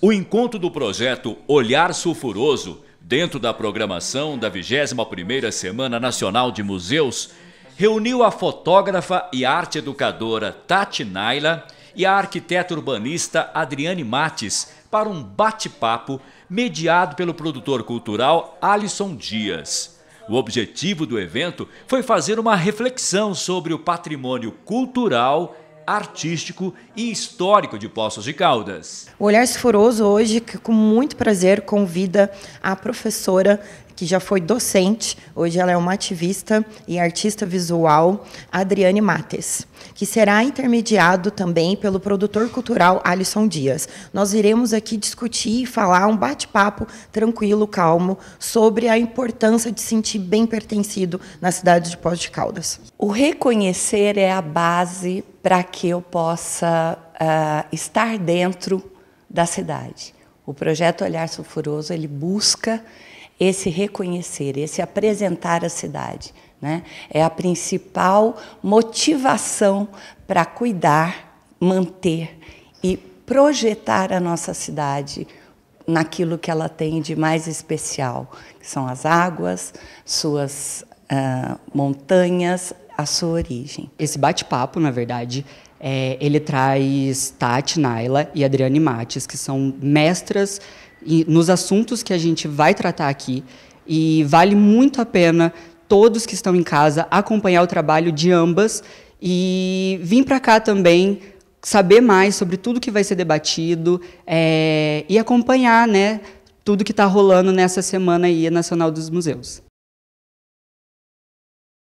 O encontro do projeto Olhar Sulfuroso, dentro da programação da 21ª Semana Nacional de Museus, reuniu a fotógrafa e arte educadora Tati Naila e a arquiteta urbanista Adriane Mates para um bate-papo mediado pelo produtor cultural Alisson Dias. O objetivo do evento foi fazer uma reflexão sobre o patrimônio cultural artístico e histórico de Poços de Caldas. O Olhar Esforoso hoje, com muito prazer convida a professora que já foi docente, hoje ela é uma ativista e artista visual, Adriane Mates, que será intermediado também pelo produtor cultural Alisson Dias. Nós iremos aqui discutir e falar um bate-papo tranquilo, calmo, sobre a importância de sentir bem pertencido na cidade de Pós de Caldas. O reconhecer é a base para que eu possa uh, estar dentro da cidade. O projeto Olhar Sulfuroso ele busca esse reconhecer, esse apresentar a cidade. Né? É a principal motivação para cuidar, manter e projetar a nossa cidade naquilo que ela tem de mais especial, que são as águas, suas uh, montanhas, a sua origem. Esse bate-papo, na verdade, é, ele traz Tati, Naila e Adriane Mates, que são mestras nos assuntos que a gente vai tratar aqui. E vale muito a pena todos que estão em casa acompanhar o trabalho de ambas e vir para cá também saber mais sobre tudo que vai ser debatido é, e acompanhar né, tudo que está rolando nessa semana aí Nacional dos Museus.